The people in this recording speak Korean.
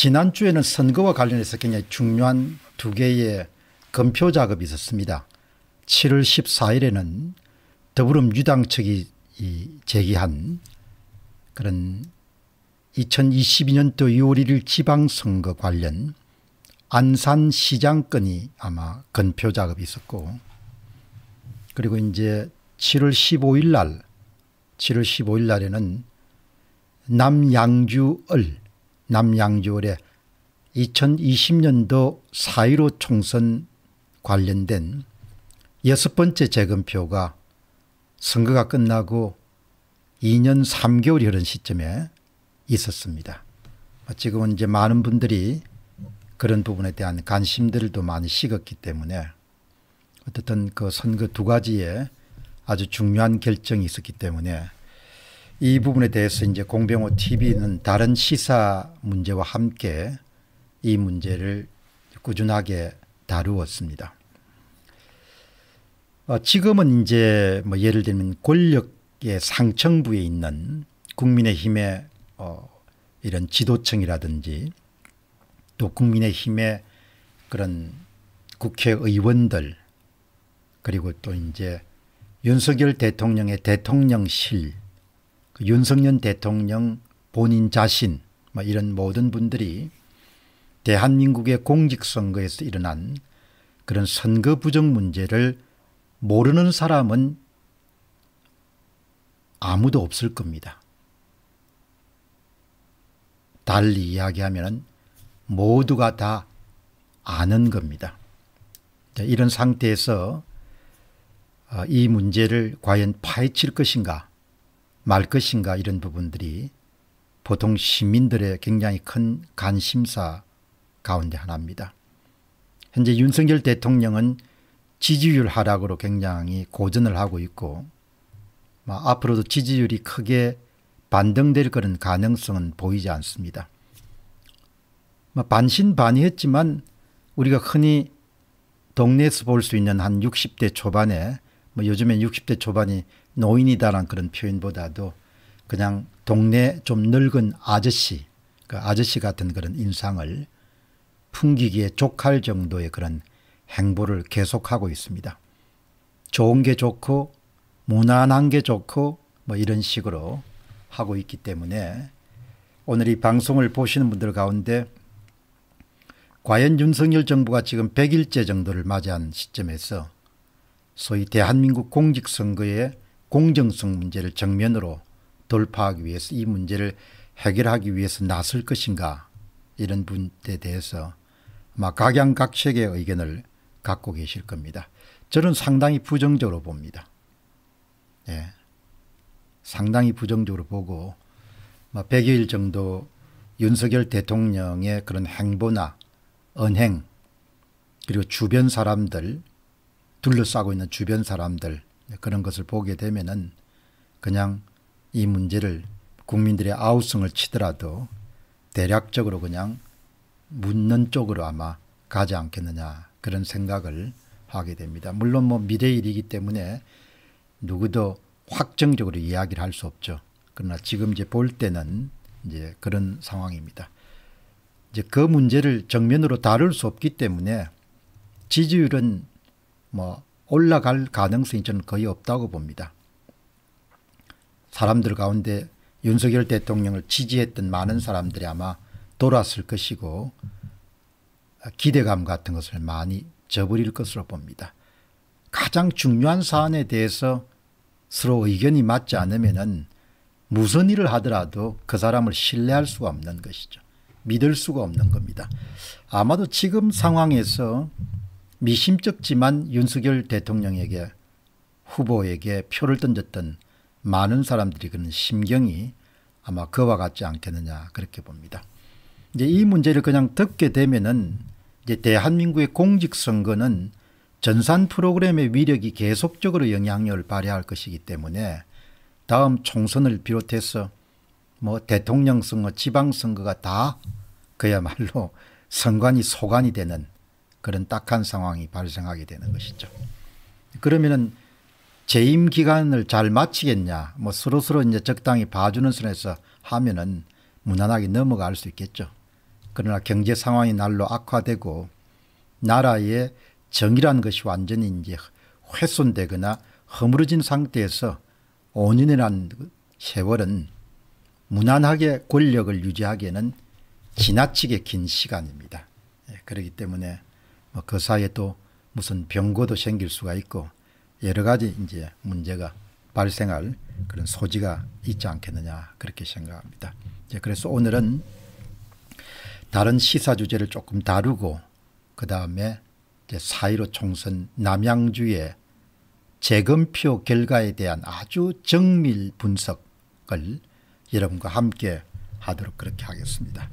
지난주에는 선거와 관련해서 굉장히 중요한 두 개의 검표 작업이 있었습니다. 7월 14일에는 더불어민주당 측이 제기한 그런 2022년도 6월 1일 지방선거 관련 안산시장권이 아마 건표 작업이 있었고 그리고 이제 7월 15일 날 7월 15일 날에는 남양주을 남양주월에 2020년도 4.15 총선 관련된 여섯 번째 재검표가 선거가 끝나고 2년 3개월이 흐른 시점에 있었습니다. 지금은 이제 많은 분들이 그런 부분에 대한 관심들도 많이 식었기 때문에 어쨌든 그 선거 두 가지에 아주 중요한 결정이 있었기 때문에 이 부분에 대해서 이제 공병호 TV는 다른 시사 문제와 함께 이 문제를 꾸준하게 다루었습니다. 어, 지금은 이제 뭐 예를 들면 권력의 상층부에 있는 국민의힘의 어 이런 지도층이라든지 또 국민의힘의 그런 국회의원들 그리고 또 이제 윤석열 대통령의 대통령실 그 윤석열 대통령 본인 자신 뭐 이런 모든 분들이 대한민국의 공직선거에서 일어난 그런 선거 부정 문제를 모르는 사람은 아무도 없을 겁니다. 달리 이야기하면 모두가 다 아는 겁니다. 이런 상태에서 어, 이 문제를 과연 파헤칠 것인가 말 것인가 이런 부분들이 보통 시민들의 굉장히 큰 관심사 가운데 하나입니다. 현재 윤석열 대통령은 지지율 하락으로 굉장히 고전을 하고 있고 뭐 앞으로도 지지율이 크게 반등될 그런 가능성은 보이지 않습니다. 뭐 반신반의했지만 우리가 흔히 동네에서 볼 수 있는 한 60대 초반에 뭐 요즘엔 60대 초반이 노인이다는 그런 표현보다도 그냥 동네 좀 늙은 아저씨, 그 아저씨 같은 그런 인상을 풍기기에 족할 정도의 그런 행보를 계속하고 있습니다. 좋은 게 좋고 무난한 게 좋고 뭐 이런 식으로 하고 있기 때문에 오늘 이 방송을 보시는 분들 가운데 과연 윤석열 정부가 지금 100일째 정도를 맞이한 시점에서 소위 대한민국 공직선거에 공정성 문제를 정면으로 돌파하기 위해서 이 문제를 해결하기 위해서 나설 것인가 이런 분에 대해서 아마 각양각색의 의견을 갖고 계실 겁니다. 저는 상당히 부정적으로 봅니다. 예. 상당히 부정적으로 보고 100일 정도 윤석열 대통령의 그런 행보나 언행 그리고 주변 사람들 둘러싸고 있는 주변 사람들 그런 것을 보게 되면은 그냥 이 문제를 국민들의 아우성을 치더라도 대략적으로 그냥 묻는 쪽으로 아마 가지 않겠느냐 그런 생각을 하게 됩니다. 물론 뭐 미래 일이기 때문에 누구도 확정적으로 이야기를 할 수 없죠. 그러나 지금 이제 볼 때는 이제 그런 상황입니다. 이제 그 문제를 정면으로 다룰 수 없기 때문에 지지율은 뭐 올라갈 가능성이 저는 거의 없다고 봅니다. 사람들 가운데 윤석열 대통령을 지지했던 많은 사람들이 아마 돌았을 것이고 기대감 같은 것을 많이 저버릴 것으로 봅니다. 가장 중요한 사안에 대해서 서로 의견이 맞지 않으면 무슨 일을 하더라도 그 사람을 신뢰할 수가 없는 것이죠. 믿을 수가 없는 겁니다. 아마도 지금 상황에서 미심쩍지만 윤석열 대통령에게 후보에게 표를 던졌던 많은 사람들이 그런 심경이 아마 그와 같지 않겠느냐 그렇게 봅니다. 이제 이 문제를 그냥 듣게 되면은 이제 대한민국의 공직선거는 전산 프로그램의 위력이 계속적으로 영향력을 발휘할 것이기 때문에 다음 총선을 비롯해서 뭐 대통령 선거, 지방 선거가 다 그야말로 선관이 소관이 되는 그런 딱한 상황이 발생하게 되는 것이죠. 그러면은 재임 기간을 잘 마치겠냐 뭐 서로서로 이제 적당히 봐주는 선에서 하면은 무난하게 넘어갈 수 있겠죠. 그러나 경제 상황이 날로 악화되고 나라의 정의란 것이 완전히 이제 훼손되거나 허물어진 상태에서 5년이란 세월은 무난하게 권력을 유지하기에는 지나치게 긴 시간입니다. 예, 그렇기 때문에 어, 그 사이에 또 무슨 병고도 생길 수가 있고 여러 가지 이제 문제가 발생할 그런 소지가 있지 않겠느냐 그렇게 생각합니다. 그래서 오늘은 다른 시사 주제를 조금 다루고 그 다음에 사이로 총선 남양주의 재검표 결과에 대한 아주 정밀 분석을 여러분과 함께 하도록 그렇게 하겠습니다.